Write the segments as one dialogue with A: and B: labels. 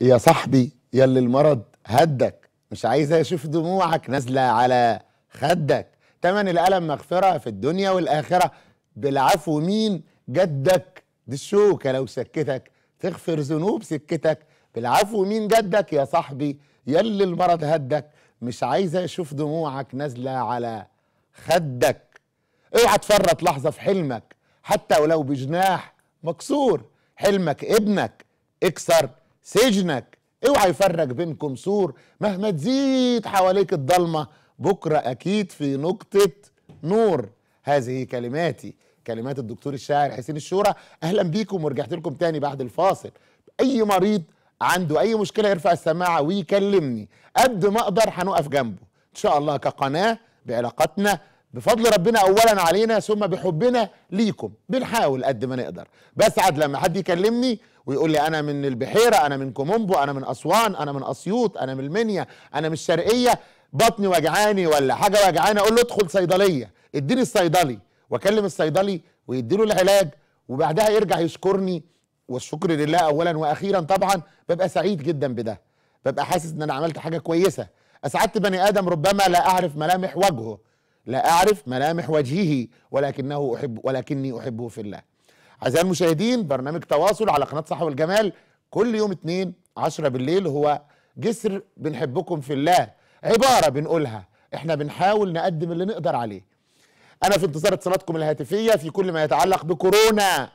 A: يا صاحبي يا اللي المرض هدك مش عايز اشوف دموعك نازله على خدك تمن الألم مغفرة في الدنيا والآخرة بالعفو مين جدك دي الشوكة لو سكتك تغفر ذنوب سكتك بالعفو مين جدك يا صاحبي يلي المرض هدك مش عايز أشوف دموعك نازلة على خدك اوعى تفرط لحظة في حلمك حتى ولو بجناح مكسور حلمك ابنك اكسر سجنك اوعى يفرق بينكم سور مهما تزيد حواليك الضلمة بكرة أكيد في نقطة نور هذه كلماتي كلمات الدكتور الشاعر حسين الشورى أهلا بيكم ورجعت لكم تاني بعد الفاصل أي مريض عنده أي مشكلة يرفع السماعة ويكلمني قد ما أقدر هنقف جنبه إن شاء الله كقناة بعلاقتنا بفضل ربنا اولا علينا ثم بحبنا ليكم بنحاول قد ما نقدر بسعد لما حد يكلمني ويقول لي انا من البحيره انا من كومومبو انا من اسوان انا من اسيوط انا من المنيا انا من الشرقيه بطني وجعاني ولا حاجه وجعاني اقول له ادخل صيدليه اديني الصيدلي واكلم الصيدلي ويديله العلاج وبعدها يرجع يشكرني والشكر لله اولا واخيرا طبعا ببقى سعيد جدا بده ببقى حاسس ان انا عملت حاجه كويسه اسعدت بني ادم ربما لا اعرف ملامح وجهه لا اعرف ملامح وجهه ولكنه احب ولكني احبه في الله أعزائي المشاهدين برنامج تواصل على قناة صحوة والجمال كل يوم اتنين عشرة بالليل هو جسر بنحبكم في الله عبارة بنقولها احنا بنحاول نقدم اللي نقدر عليه أنا في انتظار اتصالاتكم الهاتفية في كل ما يتعلق بكورونا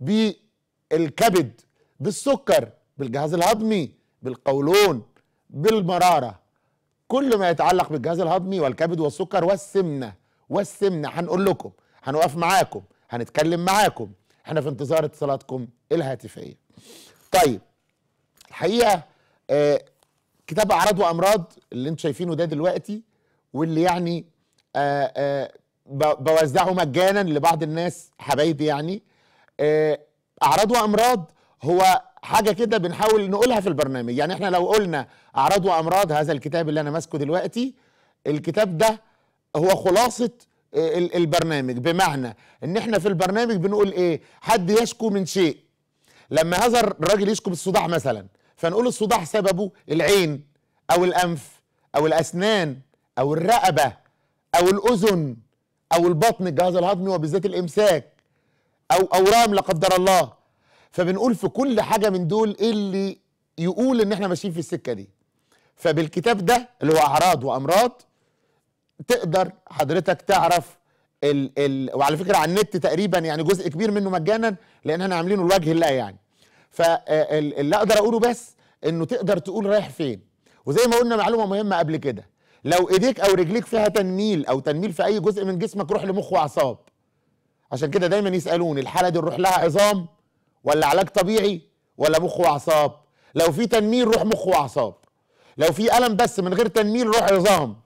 A: بالكبد بالسكر بالجهاز الهضمي بالقولون بالمرارة كل ما يتعلق بالجهاز الهضمي والكبد والسكر والسمنة والسمنة هنقول لكم هنقف معاكم هنتكلم معاكم احنا في انتظار اتصالاتكم الهاتفيه طيب الحقيقه آه كتاب اعراض وامراض اللي انتم شايفينه ده دلوقتي واللي يعني آه، آه، بوزعه مجانا لبعض الناس حبايبي يعني آه، اعراض وامراض هو حاجه كده بنحاول نقولها في البرنامج يعني احنا لو قلنا اعراض وامراض هذا الكتاب اللي انا ماسكه دلوقتي الكتاب ده هو خلاصه البرنامج بمعنى ان احنا في البرنامج بنقول ايه حد يشكو من شيء لما هذا الراجل يشكو بالصداع مثلا فنقول الصداع سببه العين او الانف او الاسنان او الرقبه او الاذن او البطن الجهاز الهضمي وبالذات الامساك او اورام لا قدر الله فبنقول في كل حاجه من دول ايه اللي يقول ان احنا ماشيين في السكه دي فبالكتاب ده اللي هو اعراض وامراض تقدر حضرتك تعرف ال ال وعلى فكره على النت تقريبا يعني جزء كبير منه مجانا لان احنا عاملينه لوجه الله يعني فاللي اقدر اقوله بس انه تقدر تقول رايح فين وزي ما قلنا معلومه مهمه قبل كده لو ايديك او رجليك فيها تنميل او تنميل في اي جزء من جسمك روح لمخ واعصاب عشان كده دايما يسالوني الحاله دي نروح لها عظام ولا علاج طبيعي ولا مخ واعصاب لو في تنميل روح مخ واعصاب لو في الم بس من غير تنميل روح عظام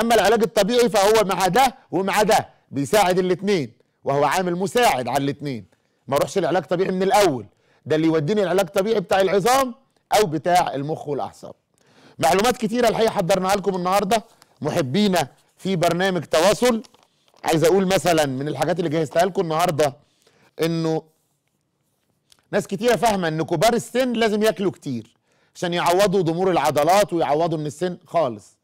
A: اما العلاج الطبيعي فهو مع ده ومع ده بيساعد الاثنين وهو عامل مساعد على الاثنين ما اروحش العلاج طبيعي من الاول ده اللي يوديني العلاج طبيعي بتاع العظام او بتاع المخ والاعصاب معلومات كتيره الحقيقه حضرناها لكم النهارده محبينا في برنامج تواصل عايز اقول مثلا من الحاجات اللي جهزتها لكم النهارده انه ناس كتيره فاهمه ان كبار السن لازم ياكلوا كتير عشان يعوضوا ضمور العضلات ويعوضوا من السن خالص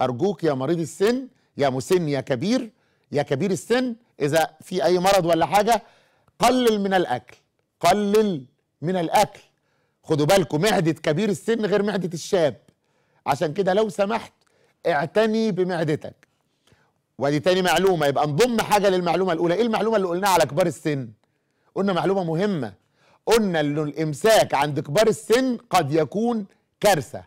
A: أرجوك يا مريض السن يا مسن يا كبير يا كبير السن إذا في أي مرض ولا حاجة قلل من الأكل قلل من الأكل خدوا بالكم معدة كبير السن غير معدة الشاب عشان كده لو سمحت اعتني بمعدتك ودي تاني معلومة يبقى نضم حاجة للمعلومة الأولى إيه المعلومة اللي قلناها على كبار السن قلنا معلومة مهمة قلنا إنه الإمساك عند كبار السن قد يكون كارثة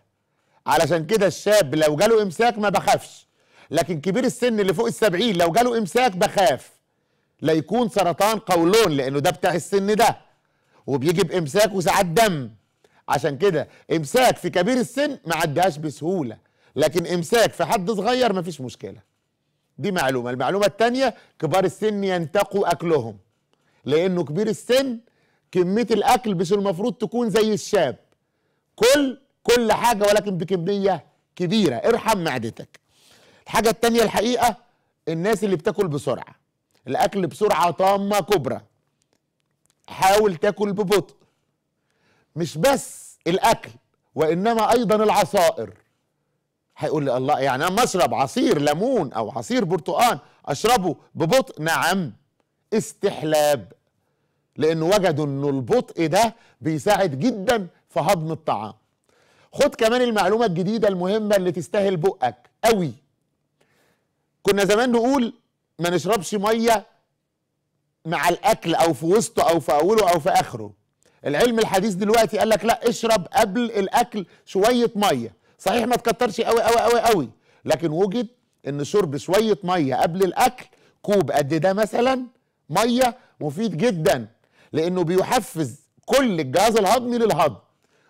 A: علشان كده الشاب لو جاله امساك ما بخافش لكن كبير السن اللي فوق السبعين لو جاله امساك بخاف لا يكون سرطان قولون لانه ده بتاع السن ده وبيجي بامساك وساعات دم عشان كده امساك في كبير السن ما عدهاش بسهوله لكن امساك في حد صغير مفيش مشكله دي معلومه المعلومه الثانيه كبار السن ينتقوا اكلهم لانه كبير السن كميه الاكل مش المفروض تكون زي الشاب كل كل حاجه ولكن بكميه كبيره ارحم معدتك الحاجه التانيه الحقيقه الناس اللي بتاكل بسرعه الاكل بسرعه طامه كبرى حاول تاكل ببطء مش بس الاكل وانما ايضا العصائر هيقول لي الله يعني انا اشرب عصير ليمون او عصير برتقان اشربه ببطء نعم استحلاب لان وجدوا ان البطء ده بيساعد جدا في هضم الطعام خد كمان المعلومة الجديدة المهمة اللي تستاهل بقك قوي كنا زمان نقول ما نشربش مية مع الأكل أو في وسطه أو في أوله أو في آخره العلم الحديث دلوقتي قال لك لا اشرب قبل الأكل شوية مية صحيح ما تكترش قوي قوي قوي قوي لكن وجد ان شرب شوية مية قبل الأكل كوب قد ده مثلا مية مفيد جدا لأنه بيحفز كل الجهاز الهضمي للهضم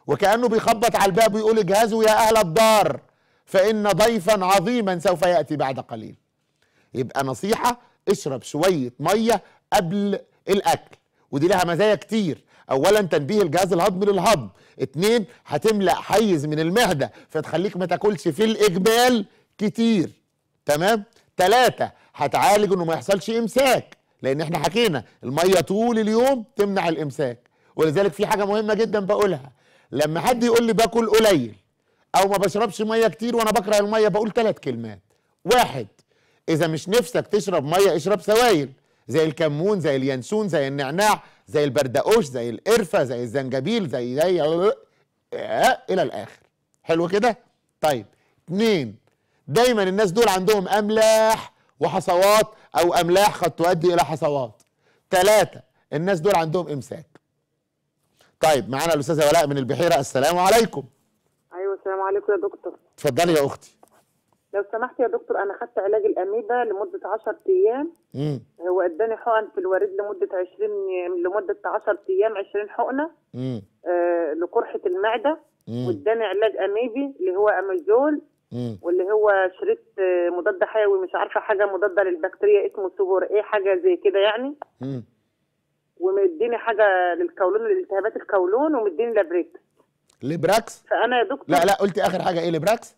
A: وكأنه بيخبط على الباب ويقول اجهزوا يا أهل الدار فإن ضيفا عظيما سوف يأتي بعد قليل يبقى نصيحة اشرب شوية مية قبل الأكل ودي لها مزايا كتير اولا تنبيه الجهاز الهضمي للهضم اتنين هتملأ حيز من المعدة فتخليك ما تاكلش في الاجمال كتير تمام تلاتة هتعالج انه ما يحصلش امساك لان احنا حكينا المية طول اليوم تمنع الامساك ولذلك في حاجة مهمة جدا بقولها لما حد يقول لي باكل قليل او ما بشربش ميه كتير وانا بكره الميه بقول ثلاث كلمات واحد اذا مش نفسك تشرب ميه اشرب سوائل زي الكمون زي اليانسون زي النعناع زي البردقوش زي القرفه زي الزنجبيل زي زي آه، الى الاخر حلو كده طيب اتنين دايما الناس دول عندهم املاح وحصوات او املاح قد تؤدي الى حصوات ثلاثه الناس دول عندهم امساك طيب معانا الاستاذه ولاء من البحيره السلام عليكم
B: ايوه السلام عليكم يا دكتور
A: اتفضلي يا اختي
B: لو سمحت يا دكتور انا خدت علاج الاميبا لمده 10 ايام امم هو اداني حقن في الوريد لمده 20 لمده 10 ايام 20 حقنه امم آه لقرحه المعده واداني علاج اميبي اللي هو اميزول واللي هو شريط آه، مضاد حيوي مش عارفه حاجه مضاده للبكتيريا اسمه سوبر ايه حاجه زي كده يعني امم ومديني حاجه للكولون لالتهابات الكولون ومديني لبريكس لبراكس فانا يا دكتور لا لا
A: قلتي اخر حاجه ايه لبراكس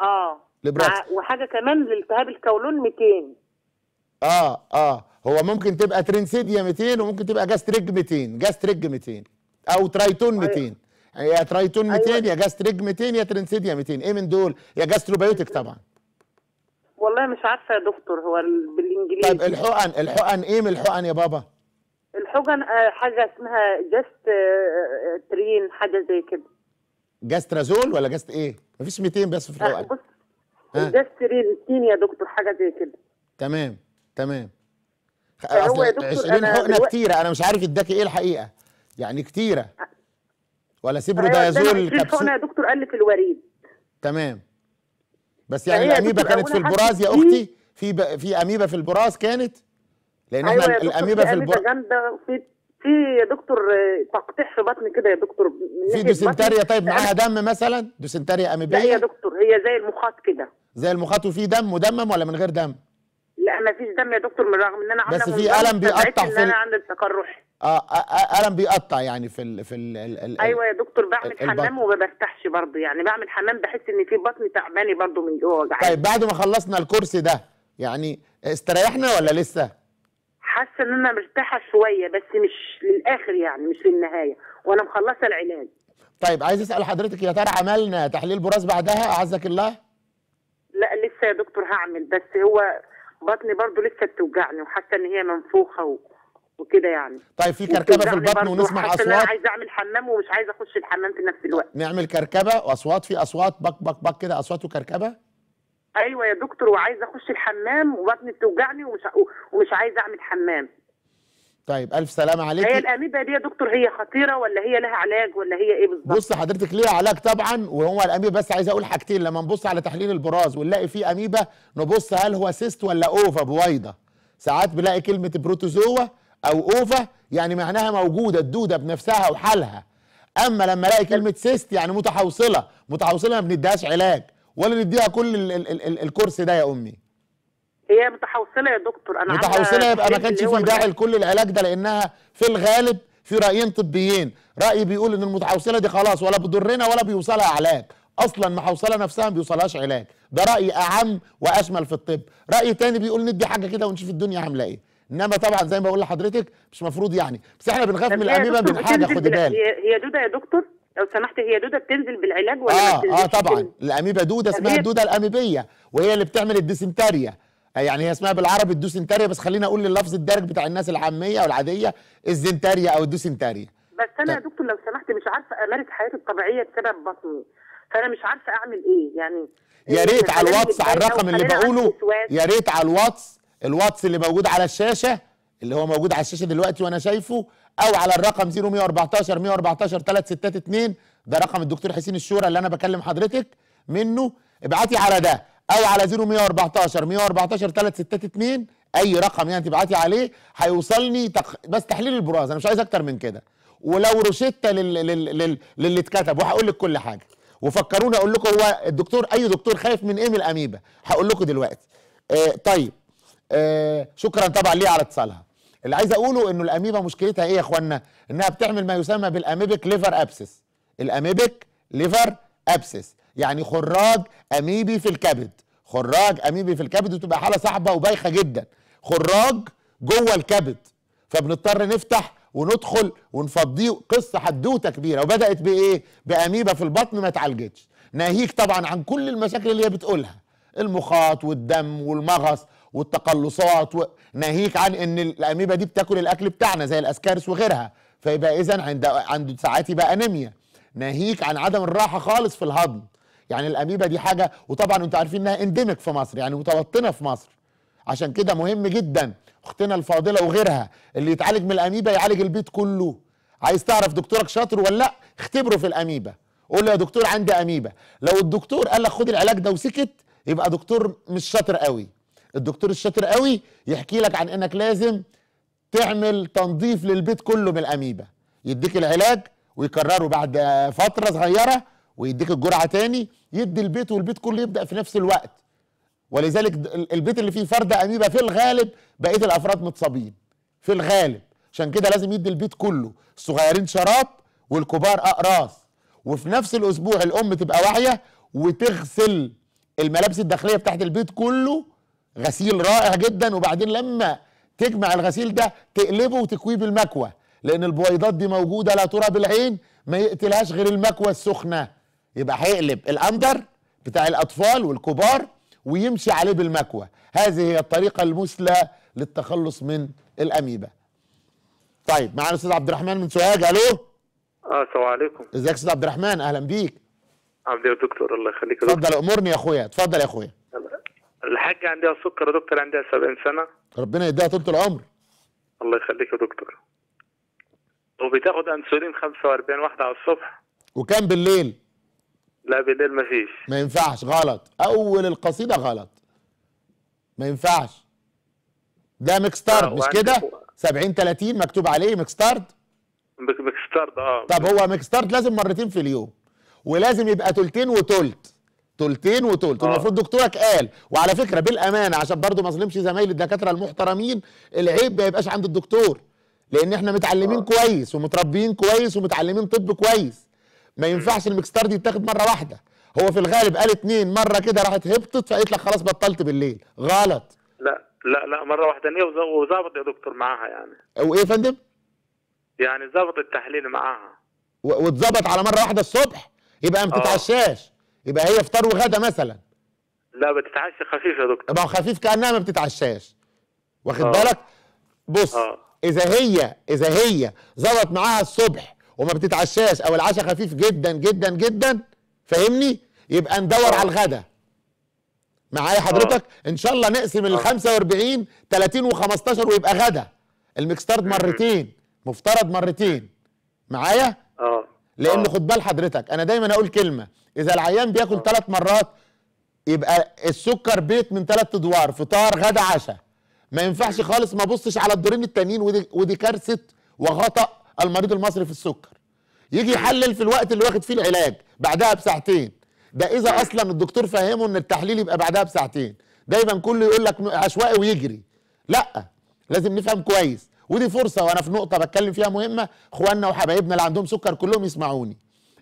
B: اه لبراكس وحاجه كمان لالتهاب الكولون 200
A: اه اه هو ممكن تبقى ترينسيديا 200 وممكن تبقى جاستريك 200 جاستريك 200 او ترايتون 200 أيوة. يا ترايتون 200 أيوة. يا جاستريك 200 يا ترينسيديا 200 ايه من دول يا جاستروبيوتيك طبعا
B: والله مش عارفه يا دكتور هو بالانجليزي طب الحقن
A: الحقن ايه من الحقن يا بابا
B: حقن آه، حاجه اسمها جست آه، آه، ترين حاجه زي كده
A: جاسترازول ولا جاست ايه؟ مفيش 200 بس في الحقن بص
B: جاسترين تين يا دكتور حاجه زي كده
A: تمام تمام
B: اصل 20 حقنه كتيره
A: انا مش عارف اداك ايه الحقيقه يعني كتيره ولا سيبرودايازول كبسول حقنه يا
B: دكتور قال في الوريد
A: تمام بس يعني, يعني إيه الاميبا كانت في البراز يا إيه؟ اختي في ب... في اميبا في البراز كانت
B: لان أيوة احنا أيوة الاميبا في البطن
A: في في يا دكتور تقطيع في بطن كده يا دكتور في دوسنتاريا طيب معاها آه. دم مثلا دوسنتاريا اميبيه لا يا دكتور
B: هي زي المخاط
A: كده زي المخاط وفي دم مدمم ولا من غير دم
B: لا ما فيش دم يا دكتور من رغم ان انا عامله بس في الم بيقطع في ان انا عندي التقرح
A: آه،, آه،, اه الم بيقطع يعني في الـ في الـ الـ ايوه يا دكتور بعمل حمام
B: وما برتاحش برضه يعني بعمل حمام بحس ان في بطني تعباني برضه من جوه وجعاني طيب بعد ما
A: خلصنا الكرسي ده يعني استريحنا ولا لسه؟
B: حاسه ان انا مرتاحه شويه بس مش للاخر يعني مش للنهايه وانا مخلصه العلاج
A: طيب عايز اسال حضرتك يا ترى عملنا تحليل براز بعدها اعزك الله
B: لا لسه يا دكتور هعمل بس هو بطني برضو لسه بتوجعني وحاسه ان هي منفوخه وكده يعني
A: طيب في كركبه في البطن ونسمع اصوات انا عايز
B: اعمل حمام ومش عايز اخش الحمام في نفس الوقت
A: نعمل كركبه واصوات في اصوات بك بك بك كده اصوات وكركبه
B: ايوه يا دكتور وعايزه اخش الحمام وبطني بتوجعني ومش ومش عايزه اعمل حمام
A: طيب الف سلامه عليكي هي
B: الاميبا دي يا دكتور هي خطيره ولا هي لها
A: علاج ولا هي ايه بالظبط بص حضرتك ليها علاج طبعا وهو الاميبا بس عايز اقول حاجتين لما نبص على تحليل البراز ونلاقي فيه اميبا نبص هل هو سيست ولا اوفا بويضه ساعات بنلاقي كلمه بروتوزوا او اوفا يعني معناها موجوده الدوده بنفسها وحالها اما لما الاقي كلمه سيست يعني متحوصله متحوصله ما بنديهاش علاج ولا نديها كل الـ الـ الـ الكرسي ده يا امي
B: هي متحوصله يا دكتور انا متحوصله يبقى ما كانش في داعي
A: لكل العلاج ده لانها في الغالب في رايين طبيين راي بيقول ان المتحوصله دي خلاص ولا بتضرنا ولا بيوصلها علاج اصلا المحوصله نفسها ما بيوصلهاش علاج ده راي اعم واشمل في الطب راي تاني بيقول ندي حاجه كده ونشوف الدنيا عامله ايه انما طبعا زي ما بقول لحضرتك مش مفروض يعني بس احنا بنخاف من الاميبا من حاجه خدي بالك
B: هي دوده يا دكتور لو سمحت هي دوده بتنزل بالعلاج ولا اه اه طبعا
A: الاميبا دوده اسمها الدوده الاميبيه وهي اللي بتعمل الديسنتريا آه، يعني هي اسمها بالعربي الدوسنتاريا بس خلينا اقول اللفظ الدارج بتاع الناس العاميه او العاديه الزنتاريا او الدوسنتاريا
B: بس انا يا طيب. دكتور لو سمحت مش عارفه امارس حياتي الطبيعيه بسبب بطني فانا مش عارفه اعمل ايه يعني يا إيه ريت على الواتس على الرقم اللي بقوله يا
A: ريت على الواتس الواتس اللي موجود على الشاشه اللي هو موجود على الشاشه دلوقتي وانا شايفه او على الرقم 0114 114 362 ده رقم الدكتور حسين الشورى اللي انا بكلم حضرتك منه ابعتي على ده او على 0114 114 362 اي رقم يعني تبعتي عليه هيوصلني تق... بس تحليل البراز انا مش عايز اكتر من كده ولو روشته لل... لل... لل... للي اتكتب وهقول لك كل حاجه وفكروني اقول لكم هو الدكتور اي دكتور خايف من ايه من الاميبا هقول لكم دلوقتي آه طيب آه شكرا طبعا ليه على اتصالها اللي عايز اقوله انه الاميبا مشكلتها ايه يا اخوانا انها بتعمل ما يسمى بالاميبك ليفر ابسس الاميبك ليفر ابسس يعني خراج اميبي في الكبد خراج اميبي في الكبد وتبقى حاله صعبه وبايخه جدا خراج جوه الكبد فبنضطر نفتح وندخل ونفضيه قصه حدوته كبيره وبدات بايه باميبا في البطن ما اتعالجتش ناهيك طبعا عن كل المشاكل اللي هي بتقولها المخاط والدم والمغص والتقلصات و... ناهيك عن ان الاميبا دي بتاكل الاكل بتاعنا زي الاسكارس وغيرها فيبقى اذا عند عند ساعات يبقى انيميا ناهيك عن عدم الراحه خالص في الهضم يعني الاميبا دي حاجه وطبعا انتوا عارفين انها اندمك في مصر يعني متوطنه في مصر عشان كده مهم جدا اختنا الفاضله وغيرها اللي يتعالج من الاميبا يعالج البيت كله عايز تعرف دكتورك شاطر ولا لا اختبره في الاميبا قول له يا دكتور عندي اميبا لو الدكتور قال لك خد العلاج ده وسكت يبقى دكتور مش شاطر قوي الدكتور الشاطر قوي يحكي لك عن انك لازم تعمل تنظيف للبيت كله من الاميبا يديك العلاج ويكرره بعد فتره صغيره ويديك الجرعه تاني يدي البيت والبيت كله يبدا في نفس الوقت ولذلك البيت اللي فيه فرد اميبا في الغالب بقيه الافراد متصابين في الغالب عشان كده لازم يدي البيت كله الصغيرين شراب والكبار اقراص وفي نفس الاسبوع الام تبقى واعيه وتغسل الملابس الداخليه بتاعت البيت كله غسيل رائع جدا وبعدين لما تجمع الغسيل ده تقلبه وتكويه بالمكوى لان البويضات دي موجوده لا ترى بالعين ما يقتلهاش غير المكوى السخنه يبقى هيقلب الاندر بتاع الاطفال والكبار ويمشي عليه بالمكوى هذه هي الطريقه المثلى للتخلص من الاميبا طيب معانا الاستاذ عبد الرحمن من سوهاج الو
B: اه
C: السلام عليكم
A: ازيك يا استاذ عبد الرحمن اهلا بيك
C: عبد يا دكتور الله يخليك اتفضل
A: امرني يا اخويا اتفضل يا اخويا
C: الحاجة عندها سكر يا دكتور عندها 70 سنة
A: ربنا يديها طولة العمر
C: الله يخليك يا دكتور وبتاخد انسولين 45 واحدة على الصبح
A: وكام بالليل؟
C: لا بالليل مفيش
A: ما ينفعش غلط أول القصيدة غلط ما ينفعش ده ميكستارد مش كده؟ 70 30 مكتوب عليه ميكستارد
C: ميكستارد اه طب
A: هو ميكستارد لازم مرتين في اليوم ولازم يبقى تلتين وتلت تلتين وتلت آه. المفروض دكتورك قال وعلى فكره بالامانه عشان برضو ما اظلمش زمايلي الدكاتره المحترمين العيب ما يبقاش عند الدكتور لان احنا متعلمين آه. كويس ومتربيين كويس ومتعلمين طب كويس ما ينفعش المكستار دي يتاخد مره واحده هو في الغالب قال اتنين مره كده راحت هبطت فقالت لك خلاص بطلت بالليل غلط
C: لا لا لا مره واحده ايه يعني وظابط يا دكتور معاها يعني وايه يا فندم؟ يعني ظابط التحليل معاها
A: واتظبط على مره واحده الصبح يبقى ما بتتعشاش آه. يبقى هي فطار وغدا مثلا
C: لا بتتعشى خفيف يا دكتور
A: ما خفيف كانها ما بتتعشاش واخد آه. بالك بص أوه. اذا هي اذا هي ظبط معاها الصبح وما بتتعشاش او العشاء خفيف جدا جدا جدا فاهمني يبقى ندور أوه. على الغدا معايا آه. حضرتك أوه. ان شاء الله نقسم ال 45 30 و15 ويبقى غدا المكستارد مرتين مفترض مرتين معايا
C: اه لان آه. خد
A: بال حضرتك انا دايما اقول كلمه اذا العيان بياكل ثلاث آه. مرات يبقى السكر بيت من ثلاث ادوار فطار غدا عشاء ما ينفعش خالص ما ابصش على الدورين التانيين ودي, ودي كارثه وغطا المريض المصري في السكر يجي يحلل في الوقت اللي واخد فيه العلاج بعدها بساعتين ده اذا اصلا الدكتور فهمه ان التحليل يبقى بعدها بساعتين دايما كله يقول لك عشوائي ويجري لا لازم نفهم كويس ودي فرصه وانا في نقطه بتكلم فيها مهمه اخواننا وحبايبنا اللي عندهم سكر كلهم يسمعوني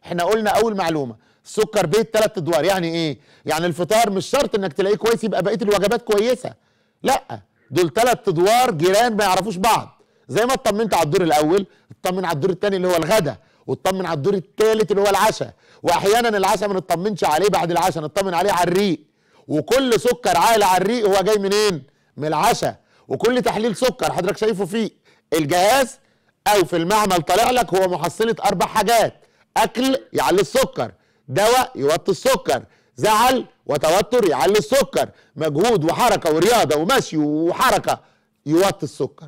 A: احنا قلنا اول معلومه سكر بيت ثلاث ادوار يعني ايه يعني الفطار مش شرط انك تلاقيه كويس يبقى بقيه الوجبات كويسه لا دول ثلاث ادوار جيران ما يعرفوش بعض زي ما اطمنت على الدور الاول اطمن على الدور الثاني اللي هو الغدا واطمن على الدور الثالث اللي هو العشاء واحيانا العشاء ما نطمنش عليه بعد العشاء نطمن عليه على الريق وكل سكر عالي على الريق هو جاي منين من العشاء وكل تحليل سكر حضرتك شايفه في الجهاز او في المعمل طالع لك هو محصله اربع حاجات اكل يعلي السكر دواء يوطي السكر زعل وتوتر يعلي السكر مجهود وحركه ورياضه ومشي وحركه يوطي السكر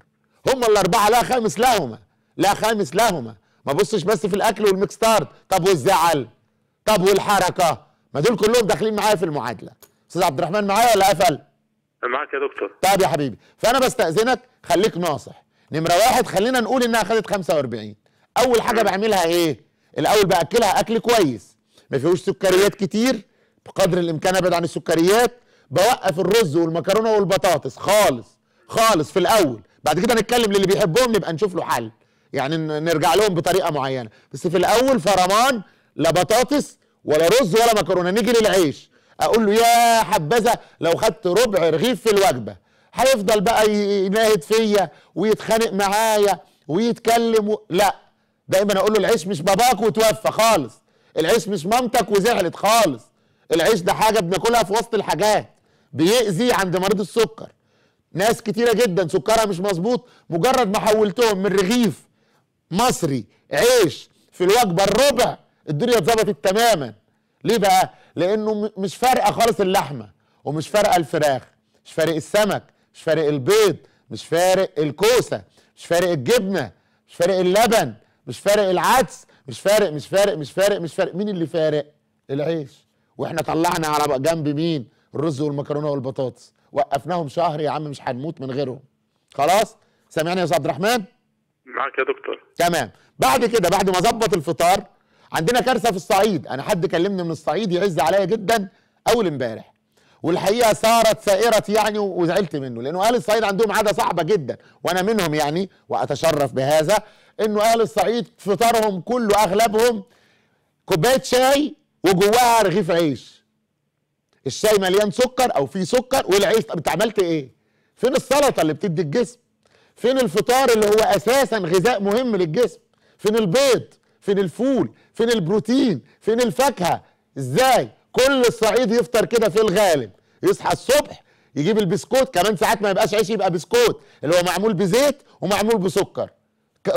A: هما الاربعه لا خامس لهما لا خامس لهما ما بصش بس في الاكل والميكستارد طب والزعل طب والحركه ما دول كلهم داخلين معايا في المعادله استاذ عبد الرحمن معايا ولا قفل
C: معاك يا دكتور
A: طب يا حبيبي فانا بستاذنك خليك ناصح نمره واحد خلينا نقول انها خدت 45 اول حاجه بعملها ايه الاول باكلها اكل كويس ما فيهوش سكريات كتير بقدر الامكان ابعد عن السكريات بوقف الرز والمكرونه والبطاطس خالص خالص في الاول بعد كده نتكلم للي بيحبهم نبقى نشوف له حل يعني نرجع لهم بطريقه معينه بس في الاول فرمان لا بطاطس ولا رز ولا مكرونه نيجي للعيش اقول له يا حبذا لو خدت ربع رغيف في الوجبه هيفضل بقى يناهد فيا ويتخانق معايا ويتكلم و... لا دايما اقول له العيش مش باباك وتوفى خالص العيش مش مامتك وزعلت خالص العيش ده حاجه بناكلها في وسط الحاجات بيأذي عند مريض السكر ناس كتيره جدا سكرها مش مظبوط مجرد ما حولتهم من رغيف مصري عيش في الوجبه الربع الدنيا اتظبطت تماما ليه بقى لانه مش فارقه خالص اللحمه ومش فارقه الفراخ مش فارق السمك مش فارق البيض مش فارق الكوسه مش فارق الجبنه مش فارق اللبن مش فارق العدس مش فارق مش فارق مش فارق مش فارق مين اللي فارق العيش واحنا طلعنا على جنب مين الرز والمكرونه والبطاطس وقفناهم شهر يا عم مش هنموت من غيرهم خلاص سامعني يا عبد الرحمن
C: معاك يا دكتور
A: تمام بعد كده بعد ما ظبط الفطار عندنا كارثه في الصعيد انا حد كلمني من الصعيد يعز عليا جدا اول امبارح والحقيقه صارت سائره يعني وزعلت منه لانه اهل الصعيد عندهم عاده صعبه جدا وانا منهم يعني واتشرف بهذا انه اهل الصعيد فطارهم كله اغلبهم كوبايه شاي وجواها رغيف عيش الشاي مليان سكر او فيه سكر والعيش طب انت عملت ايه فين السلطه اللي بتدي الجسم فين الفطار اللي هو اساسا غذاء مهم للجسم فين البيض فين الفول فين البروتين فين الفاكهه ازاي كل الصعيد يفطر كده في الغالب يصحى الصبح يجيب البسكوت كمان ساعات ما يبقاش عيش يبقى بسكوت اللي هو معمول بزيت ومعمول بسكر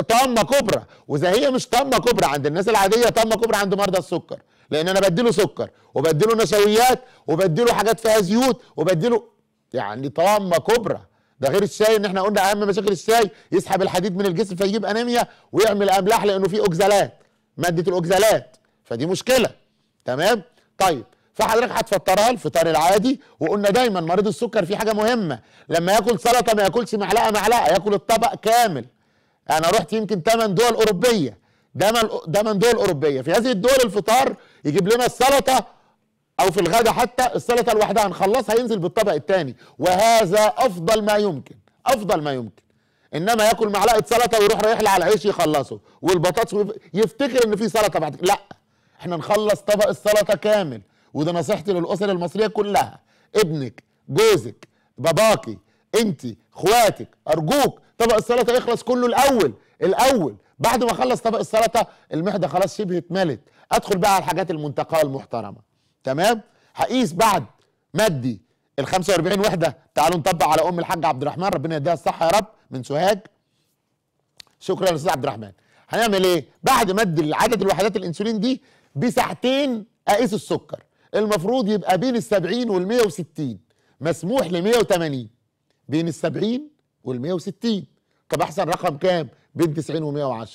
A: طامه كبرى واذا هي مش طامه كبرى عند الناس العاديه طامه كبرى عند مرضى السكر لان انا بديله سكر وبديله نشويات وبديله حاجات فيها زيوت وبديله يعني طامه كبرى ده غير الشاي ان احنا قلنا اهم مشاكل الشاي يسحب الحديد من الجسم فيجيب انيميا ويعمل املاح لانه فيه اوكزالات ماده الاوكزالات فدي مشكله تمام طيب فحضرتك هتفطرها الفطار العادي وقلنا دايما مريض السكر في حاجه مهمه لما ياكل سلطه ما ياكلش معلقه معلقه ياكل الطبق كامل انا رحت يمكن 8 دول اوروبيه ده من دول اوروبيه في هذه الدول الفطار يجيب لنا السلطه او في الغدا حتى السلطه لوحدها هنخلصها ينزل بالطبق الثاني وهذا افضل ما يمكن افضل ما يمكن انما ياكل معلقه سلطه ويروح رايح على العيش يخلصه والبطاطس يفتكر ان في سلطه بعد لا احنا نخلص طبق السلطه كامل وده نصيحتي للاسر المصريه كلها ابنك جوزك باباكي انت اخواتك ارجوك طبق السلطه يخلص كله الاول الاول بعد ما اخلص طبق السلطه المحده خلاص شبه اتملت ادخل بقى على الحاجات المنتقاه المحترمه تمام هقيس بعد مادي ال 45 وحده تعالوا نطبق على ام الحاج عبد الرحمن ربنا يديها الصحه يا رب من سوهاج شكرا يا استاذ عبد الرحمن هنعمل ايه بعد مد عدد الوحدات الانسولين دي بساعتين اقيس السكر المفروض يبقى بين ال70 وال160 مسموح ل180 بين ال70 وال160 طب احسن رقم كام بين 90 و110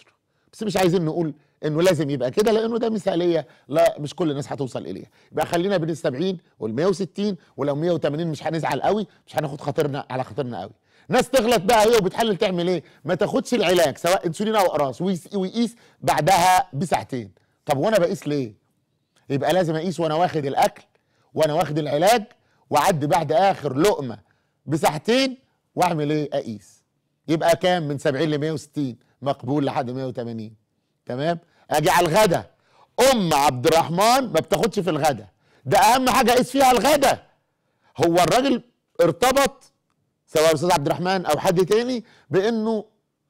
A: بس مش عايزين نقول انه لازم يبقى كده لانه ده مثاليه لا مش كل الناس هتوصل اليها يبقى خلينا بين ال70 وال160 ولو 180 مش هنزعل قوي مش هناخد خاطرنا على خاطرنا قوي ناس تغلط بقى هي وبتحلل تعمل ايه ما تاخدش العلاج سواء انسولين او اقراص ويقيس بعدها بساعتين طب وانا بقيس ليه يبقى لازم اقيس وانا واخد الاكل وانا واخد العلاج واعدي بعد اخر لقمه بساعتين واعمل ايه اقيس يبقى كام من 70 ل 160 مقبول لحد 180 تمام اجي على الغدا ام عبد الرحمن ما بتاخدش في الغدا ده اهم حاجه اقيس فيها الغدا هو الراجل ارتبط سواء استاذ عبد الرحمن او حد تاني بانه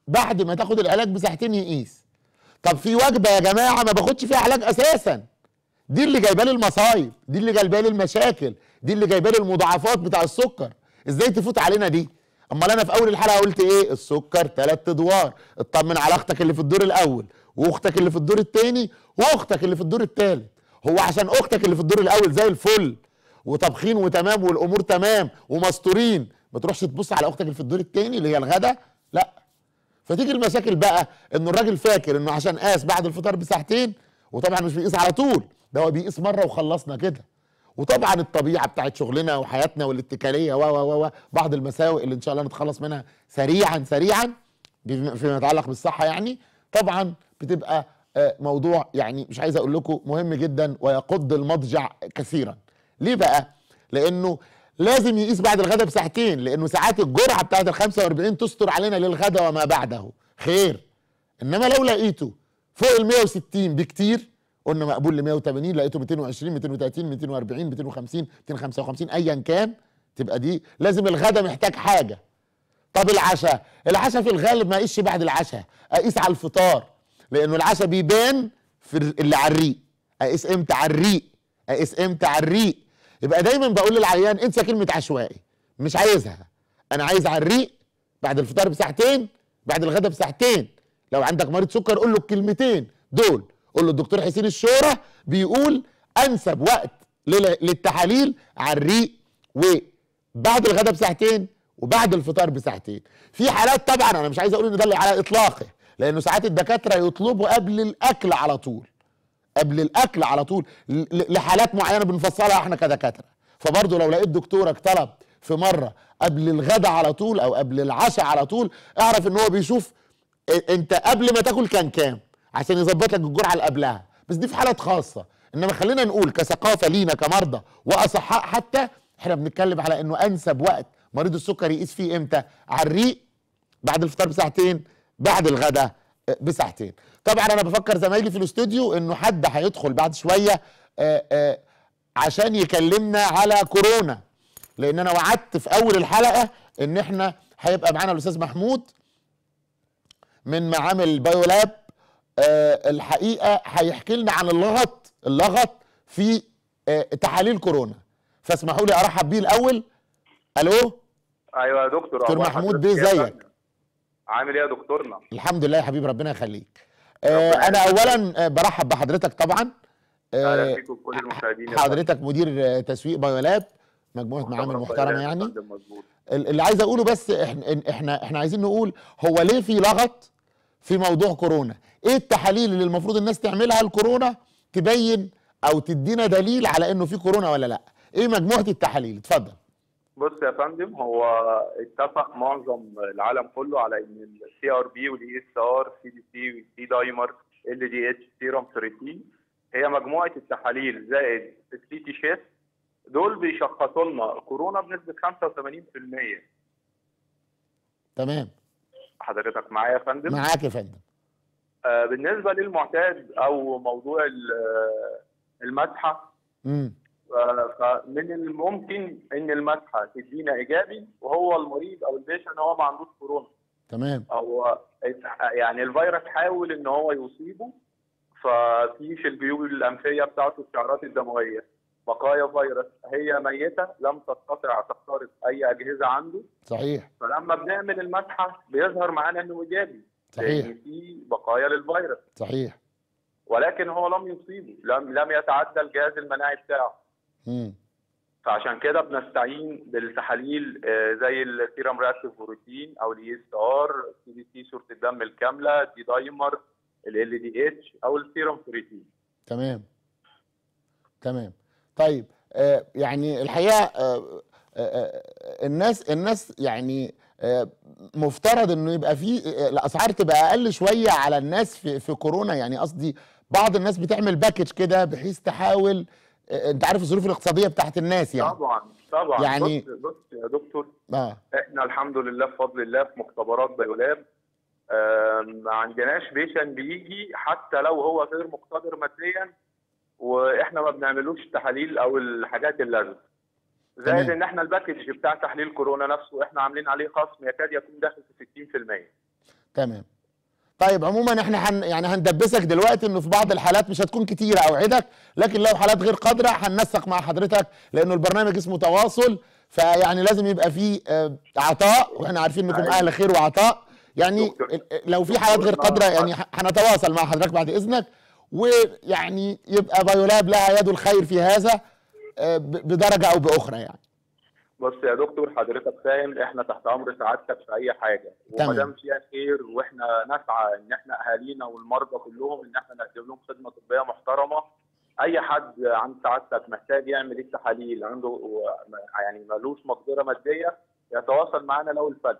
A: بعد ما تاخد العلاج بساعتين يقيس طب في وجبه يا جماعه ما باخدش فيها علاج اساسا دي اللي جايبه لي المصايب دي اللي جايبه لي المشاكل دي اللي جايبه لي المضاعفات بتاع السكر ازاي تفوت علينا دي امال انا في اول الحلقه قلت ايه السكر ثلاث ادوار اطمن على اختك اللي في الدور الاول واختك اللي في الدور الثاني واختك اللي في الدور الثالث هو عشان اختك اللي في الدور الاول زي الفل وطبخين وتمام والامور تمام ومستورين ما تروحش تبص على اختك اللي في الدور الثاني اللي هي الغدا لا فتيجي المشاكل بقى انه الراجل فاكر انه عشان قاس بعد الفطار بساعتين وطبعا مش بيقيس على طول ده هو بيقيس مره وخلصنا كده وطبعا الطبيعه بتاعت شغلنا وحياتنا والاتكاليه و و و بعض المساوئ اللي ان شاء الله نتخلص منها سريعا سريعا فيما يتعلق بالصحه يعني طبعا بتبقى آه، موضوع يعني مش عايز اقول لكم مهم جدا ويقض المضجع كثيرا ليه بقى لانه لازم يقيس بعد الغداء بساعتين لانه ساعات الجرعه بتاعت ال 45 تستر علينا للغداء وما بعده خير انما لو لقيته فوق ال 160 بكتير قلنا مقبول ل 180 لقيته 220 230 240 250 255 ايا كان تبقى دي لازم الغداء محتاج حاجه طب العشاء العشاء في الغالب ما اقيسش بعد العشاء اقيس على الفطار لانه العشاء بيبان في اللي على الريق اقيس امتى على الريق اقيس امتى على الريق يبقى دايما بقول للعيان انسى كلمه عشوائي مش عايزها انا عايز على الريق بعد الفطار بساعتين بعد الغداء بساعتين لو عندك مريض سكر قول له الكلمتين دول قول له الدكتور حسين الشوره بيقول انسب وقت للتحاليل على الريق وبعد الغداء بساعتين وبعد الفطار بساعتين في حالات طبعا انا مش عايز اقول ان ده على اطلاقه لانه ساعات الدكاتره يطلبوا قبل الاكل على طول قبل الاكل على طول لحالات معينه بنفصلها احنا كدكاتره فبرضه لو لقيت دكتورك طلب في مره قبل الغدا على طول او قبل العشاء على طول اعرف ان هو بيشوف انت قبل ما تاكل كان كام عشان يظبط لك الجرعه اللي قبلها بس دي في حالات خاصه انما خلينا نقول كثقافه لينا كمرضى واصحاء حتى احنا بنتكلم على انه انسب وقت مريض السكر يقيس فيه امتى على الريق بعد الفطار بساعتين بعد الغداء بساعتين طبعا انا بفكر زمايلي في الاستوديو انه حد هيدخل بعد شويه آه، آه، عشان يكلمنا على كورونا لان انا وعدت في اول الحلقه ان احنا هيبقى معانا الاستاذ محمود من معامل بايولاب آه، الحقيقه هيحكي لنا عن اللغط اللغط في تحاليل كورونا فاسمحوا لي ارحب بيه الاول الو
C: ايوه يا دكتور دكتور محمود بيه ازيك عامل ايه يا دكتورنا
A: الحمد لله يا حبيبي ربنا يخليك آه انا اولا آه، برحب بحضرتك طبعا
C: آه، اهلا بكم كل المشاهدين حضرتك
A: مدير آه، تسويق بايولاب مجموعه معامل محترمه يعني اللي عايز اقوله بس احنا احنا احنا عايزين نقول هو ليه في لغط في موضوع كورونا ايه التحاليل اللي المفروض الناس تعملها الكورونا تبين او تدينا دليل على انه في كورونا ولا لا ايه مجموعه التحاليل اتفضل
C: بص يا فندم هو اتفق معظم العالم كله على ان السي ار بي والاي اس ار سي دي سي والسي دايمر ال دي اتش سيروم كرياتين هي مجموعه التحاليل زائد السي تي شيست دول بيشخصوا لنا كورونا بنسبه 85% تمام حضرتك معايا يا فندم معاك يا فندم آه بالنسبه للمعتاد او موضوع المسحه امم فمن الممكن ان المسحه تدينا ايجابي وهو المريض او البيشن هو ما عندوش كورونا تمام او يعني الفيروس حاول ان هو يصيبه ففي في الجيوب الانفيه بتاعته الشعرات الدمويه بقايا فيروس هي ميته لم تستطع تخترق اي اجهزه عنده صحيح فلما بنعمل المسحه بيظهر معانا انه ايجابي صحيح في بقايا للفيروس صحيح ولكن هو لم يصيبه لم لم يتعدى الجهاز المناعي بتاعه فعشان كده بنستعين بالتحاليل آه، زي السيرم رياكتيف بروتين او الاي اس e ار سي دي سي صوره الدم الكامله دي دايمر ال دي اتش او السيرم بروتين
A: تمام تمام طيب آه، يعني الحقيقه آه، الناس الناس يعني مفترض انه يبقى في الاسعار تبقى اقل شويه على الناس في في كورونا يعني قصدي بعض الناس بتعمل باكج كده بحيث تحاول انت عارف الظروف الاقتصاديه بتاعت الناس يعني طبعا طبعا يعني بص,
C: بص يا دكتور آه. احنا الحمد لله بفضل الله في مختبرات بيولاب ما عندناش بيشن بيجي حتى لو هو غير مقتدر ماديا واحنا ما بنعملوش تحاليل او الحاجات اللازمه زائد ان احنا الباكج بتاع تحليل كورونا نفسه احنا عاملين عليه خصم يكاد يكون داخل في
A: 60% تمام طيب عموما احنا هن يعني هندبسك دلوقتي انه في بعض الحالات مش هتكون كتيره اوعدك لكن لو حالات غير قادره هننسق مع حضرتك لانه البرنامج اسمه تواصل فيعني لازم يبقى فيه آه، عطاء واحنا عارفين انكم أيوه. اهل خير وعطاء يعني لو في حالات غير قادره يعني طيب. هنتواصل مع حضرتك بعد اذنك ويعني يبقى بايولاب لها يد الخير في هذا آه، بدرجه او باخرى يعني
C: بص يا دكتور حضرتك فاهم احنا تحت امر سعادتك في اي حاجه وما دام فيها خير واحنا نسعى ان احنا اهالينا والمرضى كلهم ان احنا نقدم لهم خدمه طبيه محترمه اي حد عند سعادتك محتاج يعمل التحاليل عنده يعني ملوش مقدره ماديه يتواصل معانا لو الفن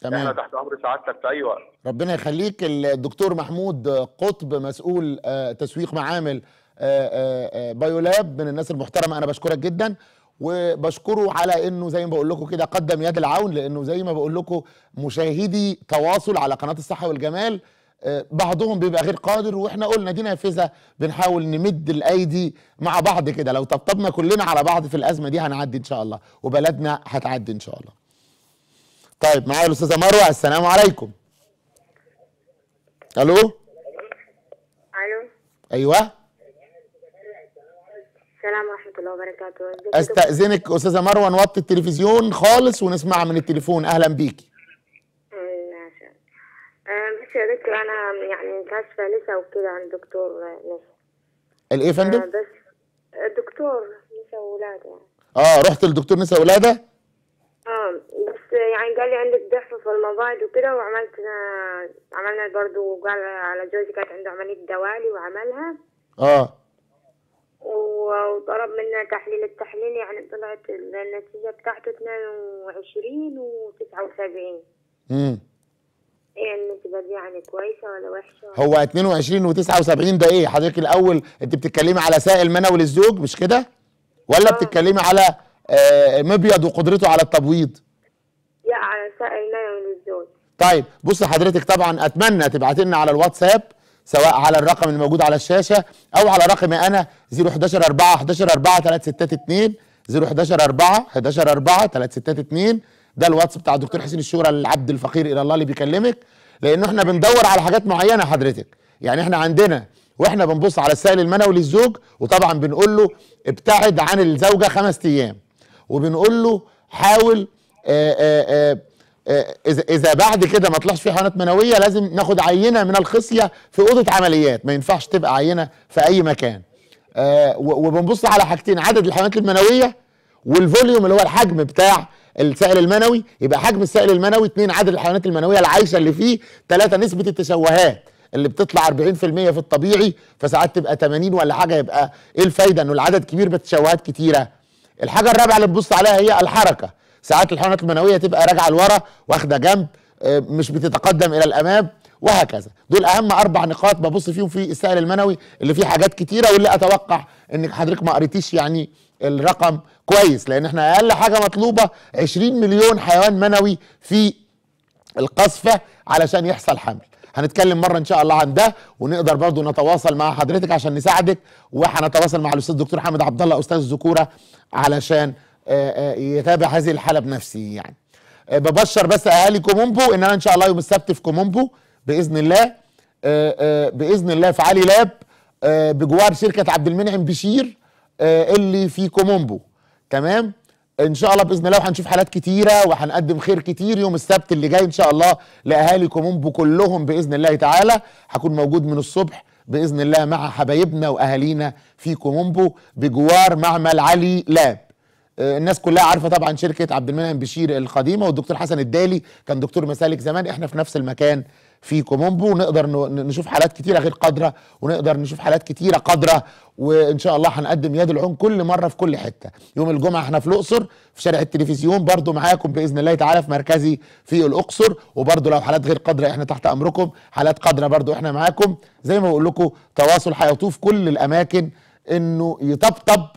C: تمام احنا تحت امر سعادتك في اي وقت
A: ربنا يخليك الدكتور محمود قطب مسؤول آه، تسويق معامل آه، آه، بايولاب من الناس المحترمه انا بشكرك جدا وبشكره على انه زي ما بقول لكم كده قدم يد العون لانه زي ما بقول لكم مشاهدي تواصل على قناه الصحه والجمال آه، بعضهم بيبقى غير قادر واحنا قلنا دي نافذه بنحاول نمد الايدي مع بعض كده لو طبطبنا كلنا على بعض في الازمه دي هنعدي ان شاء الله وبلدنا هتعدي ان شاء الله. طيب معايا الاستاذه مروه السلام عليكم. الو؟ الو ايوه
B: السلام ورحمة الله وبركاته أستأذنك
A: أستاذة مروة نوطي التلفزيون خالص ونسمع من التليفون أهلا بيكي
B: إيه، إيه، بس يا دكتور أنا يعني كاشفة لسه وكده عن دكتور نسا الإيه يا فندم؟ إيه، بس الدكتور نسا وولادة يعني
A: اه رحت لدكتور نسا ولاده؟
B: اه بس يعني قال لي عندك ضعف في المبايض وكده وعملت عملنا برضه وقال على جوزي كانت عنده عمليه دوالي وعملها اه وطلب منا تحليل التحليل يعني طلعت النتيجة بتاعته اثنين وعشرين وتسعة وسبعين امم ايه النسبة دي يعني كويسة ولا وحشة؟ ولا
A: هو 22 و79 ده ايه؟ حضرتك الأول أنت بتتكلمي على سائل منوي للزوج مش كده؟ ولا أوه. بتتكلمي على آه، مبيض وقدرته على التبويض؟
B: لا على سائل منوي للزوج
A: طيب بصي حضرتك طبعا أتمنى تبعتي لنا على الواتساب سواء على الرقم الموجود على الشاشه او على رقمي انا 011 4 11 4 2 011 4 11 4 2 ده الواتس بتاع الدكتور حسين الشورى العبد الفقير الى الله اللي بيكلمك لان احنا بندور على حاجات معينه حضرتك يعني احنا عندنا واحنا بنبص على السائل المنوي للزوج وطبعا بنقول له ابتعد عن الزوجه خمس ايام وبنقول له حاول آآ آه، آآ آه، آه، آه، اذا اذا بعد كده ما طلعش في حيوانات منويه لازم ناخد عينه من الخصيه في اوضه عمليات ما ينفعش تبقى عينه في اي مكان آه، وبنبص على حاجتين عدد الحيوانات المنويه والفوليوم اللي هو الحجم بتاع السائل المنوي يبقى حجم السائل المنوي اثنين عدد الحيوانات المنويه العايشه اللي فيه ثلاثة نسبه التشوهات اللي بتطلع 40% في الطبيعي فساعات تبقى 80 ولا حاجه يبقى ايه الفايده انه العدد كبير بتشوهات كتيره الحاجه الرابعه اللي بتبص عليها هي الحركه ساعات الحيوانات المنويه تبقى راجعه لورا واخده جنب آه، مش بتتقدم الى الامام وهكذا دول اهم اربع نقاط ببص فيهم في السائل المنوي اللي فيه حاجات كتيره واللي اتوقع انك حضرتك ما قريتيش يعني الرقم كويس لان احنا اقل حاجه مطلوبه 20 مليون حيوان منوي في القصفه علشان يحصل حمل هنتكلم مره ان شاء الله عن ده ونقدر برضو نتواصل مع حضرتك عشان نساعدك وهنتواصل مع الاستاذ الدكتور حامد عبد الله استاذ الذكوره علشان آه، آه، يتابع هذه الحاله بنفسه يعني آه، ببشر بس اهالي كومومبو ان انا ان شاء الله يوم السبت في كومومبو باذن الله باذن الله في علي لاب بجوار شركه عبد المنعم بشير اللي في كومومبو تمام ان شاء الله باذن الله وهنشوف حالات كتيره وهنقدم خير كتير يوم السبت اللي جاي ان شاء الله لاهالي كومومبو كلهم باذن الله تعالى هكون موجود من الصبح باذن الله مع حبايبنا واهالينا في كومومبو بجوار معمل علي لاب آه، الناس كلها عارفه طبعا شركه عبد المنعم بشير القديمه والدكتور حسن الدالي كان دكتور مسالك زمان احنا في نفس المكان في كومومبو ونقدر نشوف حالات كتيره غير قادره ونقدر نشوف حالات كتيره قادره وان شاء الله هنقدم يد العون كل مره في كل حته يوم الجمعه احنا في الاقصر في شارع التلفزيون برضو معاكم باذن الله تعالى في مركزي في الاقصر وبرضو لو حالات غير قادره احنا تحت امركم حالات قادره برضو احنا معاكم زي ما بقول لكم تواصل هيطوف كل الاماكن انه يطبطب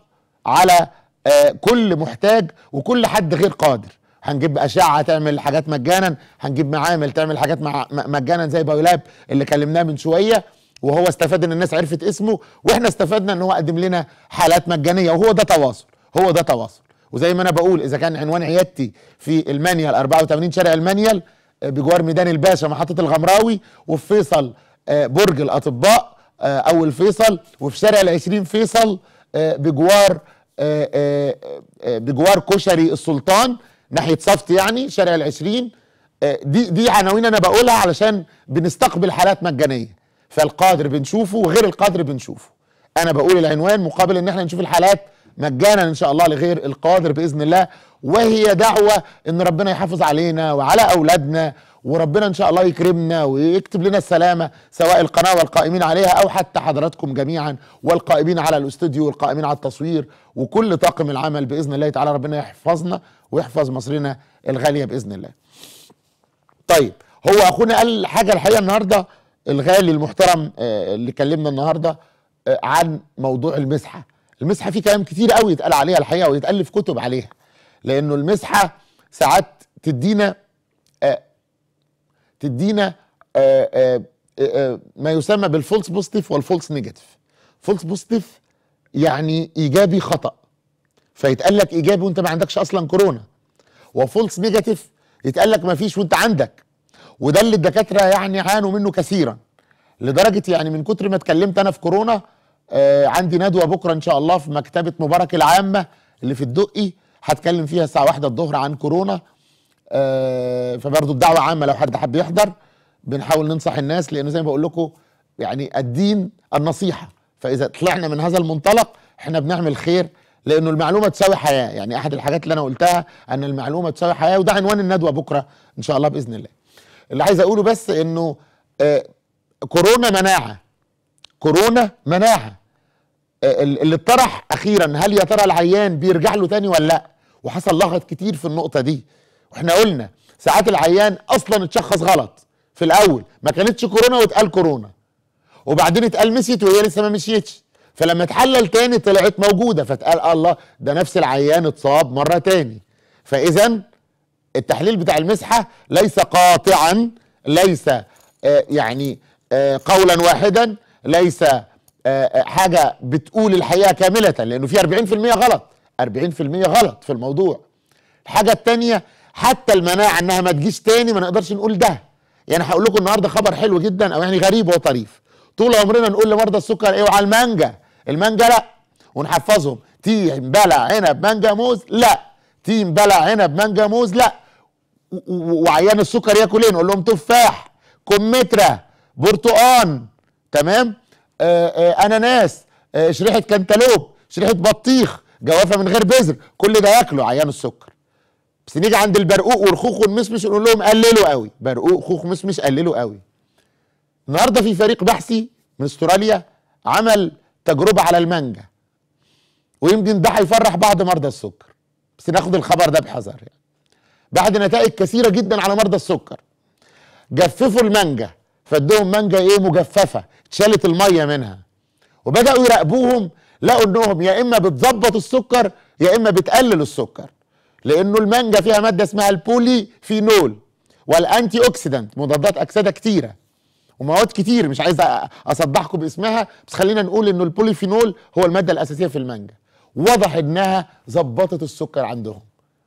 A: على آه كل محتاج وكل حد غير قادر هنجيب اشعه تعمل حاجات مجانا هنجيب معامل تعمل حاجات مع مجانا زي بايولاب اللي كلمناه من شويه وهو استفاد ان الناس عرفت اسمه واحنا استفدنا ان هو قدم لنا حالات مجانيه وهو ده تواصل هو ده تواصل وزي ما انا بقول اذا كان عنوان عيادتي في المانيال 84 شارع المانيال آه، بجوار ميدان الباشا محطه الغمراوي وفي فيصل آه، برج الاطباء آه، اول فيصل وفي شارع ال 20 فيصل بجوار آه، آه، آه، بجوار كشري السلطان ناحيه صفت يعني شارع العشرين دي دي عناوين انا بقولها علشان بنستقبل حالات مجانيه فالقادر بنشوفه وغير القادر بنشوفه انا بقول العنوان مقابل ان احنا نشوف الحالات مجانا ان شاء الله لغير القادر باذن الله وهي دعوه ان ربنا يحافظ علينا وعلى اولادنا وربنا ان شاء الله يكرمنا ويكتب لنا السلامه سواء القناه والقائمين عليها او حتى حضراتكم جميعا والقائمين على الاستوديو والقائمين على التصوير وكل طاقم العمل باذن الله تعالى ربنا يحفظنا ويحفظ مصرنا الغاليه باذن الله. طيب هو اخونا قال حاجه الحقيقه النهارده الغالي المحترم آه، اللي كلمنا النهارده آه، عن موضوع المسحه. المسحه في كلام كتير قوي يتقال عليها الحقيقه ويتالف كتب عليها لانه المسحه ساعات تدينا تدينا آه، آه، آه، ما يسمى بالفولس بوزيتيف والفولس نيجاتيف فولس بوزيتيف يعني ايجابي خطا فيتقال لك ايجابي وانت ما عندكش اصلا كورونا وفولس نيجاتيف يتقال لك ما فيش وانت عندك وده اللي الدكاتره يعني عانوا منه كثيرا لدرجه يعني من كتر ما اتكلمت انا في كورونا آه عندي ندوه بكره ان شاء الله في مكتبه مبارك العامه اللي في الدقي هتكلم فيها الساعه واحدة الظهر عن كورونا آه، فبرضه الدعوه عامه لو حد حب يحضر بنحاول ننصح الناس لانه زي ما بقول لكم يعني الدين النصيحه فاذا طلعنا من هذا المنطلق احنا بنعمل خير لانه المعلومه تساوي حياه يعني احد الحاجات اللي انا قلتها ان المعلومه تساوي حياه وده عنوان الندوه بكره ان شاء الله باذن الله اللي عايز اقوله بس انه آه، كورونا مناعه كورونا مناعه آه، اللي اتطرح اخيرا هل يا ترى العيان بيرجع له تاني ولا لا وحصل لغط كتير في النقطه دي واحنا قلنا ساعات العيان اصلا اتشخص غلط في الاول ما كانتش كورونا واتقال كورونا وبعدين اتقال مشيت وهي لسه ما مشيتش فلما اتحلل تاني طلعت موجوده فاتقال الله ده نفس العيان اتصاب مره تاني فاذا التحليل بتاع المسحه ليس قاطعا ليس آه، يعني آه، قولا واحدا ليس آه، حاجه بتقول الحقيقه كامله لانه في 40% غلط 40% غلط في الموضوع الحاجه الثانيه حتى المناعه انها ما تجيش تاني ما نقدرش نقول ده يعني هقول لكم النهارده خبر حلو جدا او يعني غريب وطريف طول عمرنا نقول لمرضى السكر ايه وعلى المانجا المانجا لا ونحفظهم تيم بلع عنب مانجا موز لا تيم بلع عنب مانجا موز لا وعيان السكر ياكل ايه نقول لهم تفاح كمثرى برتقان تمام آآ آه، آآ آه، اناناس آآ آه، شريحه كنتالوب شريحه بطيخ جوافه من غير بذر كل ده ياكله عيان السكر بس نيجي عند البرقوق ورخوخ والمسمش نقول لهم قللوا قوي برقوق خوخ مسمش قللوا قوي النهارده في فريق بحثي من استراليا عمل تجربه على المانجا ويمكن ده هيفرح بعض مرضى السكر بس ناخد الخبر ده بحذر يعني بعد نتائج كثيره جدا على مرضى السكر جففوا المانجا فادوهم مانجا ايه مجففه اتشالت الميه منها وبداوا يراقبوهم لقوا انهم يا اما بتظبط السكر يا اما بتقلل السكر لانه المانجا فيها ماده اسمها البولي فينول والانتي اوكسيدنت مضادات اكسده كتيره ومواد كتير مش عايز اصدحكم باسمها بس خلينا نقول انه البولي فينول هو الماده الاساسيه في المانجا واضح انها ظبطت السكر عندهم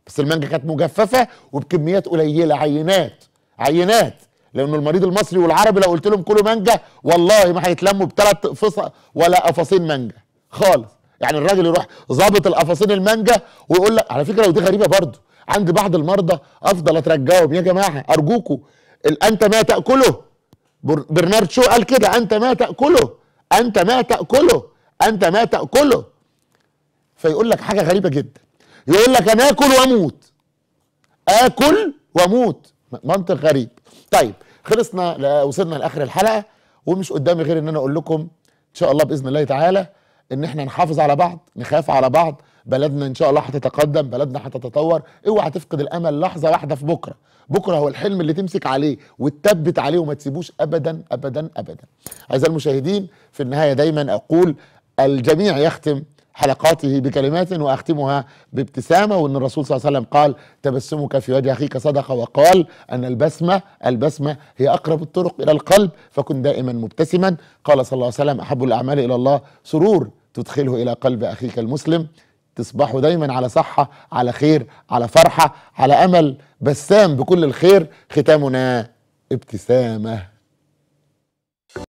A: بس المانجا كانت مجففه وبكميات قليله عينات عينات لانه المريض المصري والعربي لو قلت لهم كلوا مانجا والله ما هيتلموا بثلاث فصل ولا قفصين مانجا خالص يعني الراجل يروح ظابط القفاصين المانجا ويقول لك على فكره ودي غريبه برضو عند بعض المرضى افضل اترجاهم يا جماعه ارجوكوا انت ما تاكله برنارد شو قال كده انت ما تاكله انت ما تاكله انت ما تاكله فيقول لك حاجه غريبه جدا يقول لك انا اكل واموت اكل واموت منطق غريب طيب خلصنا وصلنا لاخر الحلقه ومش قدامي غير ان انا اقول لكم ان شاء الله باذن الله تعالى ان احنا نحافظ على بعض نخاف على بعض بلدنا ان شاء الله هتتقدم بلدنا هتتطور اوعى تفقد الامل لحظه واحده في بكره بكره هو الحلم اللي تمسك عليه وتثبت عليه وما تسيبوش ابدا ابدا ابدا اعزائي المشاهدين في النهايه دايما اقول الجميع يختم حلقاته بكلمات واختمها بابتسامه وان الرسول صلى الله عليه وسلم قال تبسمك في وجه اخيك صدقه وقال ان البسمه البسمه هي اقرب الطرق الى القلب فكن دائما مبتسما قال صلى الله عليه وسلم احب الاعمال الى الله سرور تدخله الى قلب اخيك المسلم تصبحوا دايما على صحه على خير على فرحه على امل بسام بكل الخير ختامنا ابتسامه